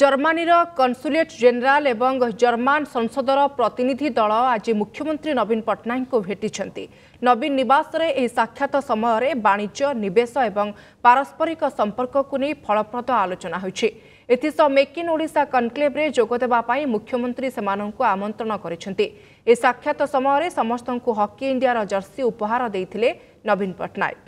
ଜର୍ମାନୀର consulate general ଏବଂ German ସଂସଦର ପ୍ରତିନିଧି ଦଳ ଆଜି ମୁଖ୍ୟମନ୍ତ୍ରୀ ନବୀନ ପଟ୍ଟନାୟକଙ୍କୁ ଭେଟିଛନ୍ତି ନବୀନ ନିବାସରେ ଏହି ସାକ୍ଷାତ ସମୟରେ ବାଣିଜ୍ୟ ନିବେଶ ଏବଂ ପାରସ୍ପରିକ ସମ୍ପର୍କକୁ ନେଇ ଫଳପ୍ରଦ ଆଲୋଚନା ହୋଇଛି ଏଥିସହ ମେକ୍ ଇନ୍ ଓଡ଼ିଶା କନ୍କ୍ଲେଭ୍ରେ ଯୋଗଦେବା ପାଇଁ ମୁଖ୍ୟମନ୍ତ୍ରୀ ସେମାନଙ୍କୁ ଆମନ୍ତ୍ରଣ କରିଛନ୍ତି ଏହି ସାକ୍ଷାତ ସମୟରେ ସମସ୍ତଙ୍କୁ ହକି ଇଣ୍ଡିଆର ଜର୍ସି ଉପହାର ଦେଇଥିଲେ ନବୀନ ପଟ୍ଟନାୟକ